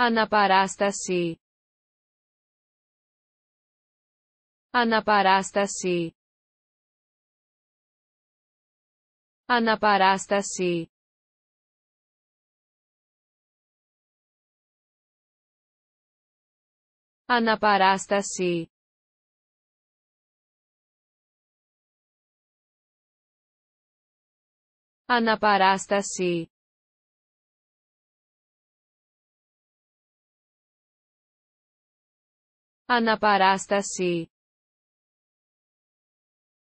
Αναπαράσταση. Αναπαράσταση. Αναπαράσταση. Αναπαράσταση. Αναπαράσταση. Αναπαράσταση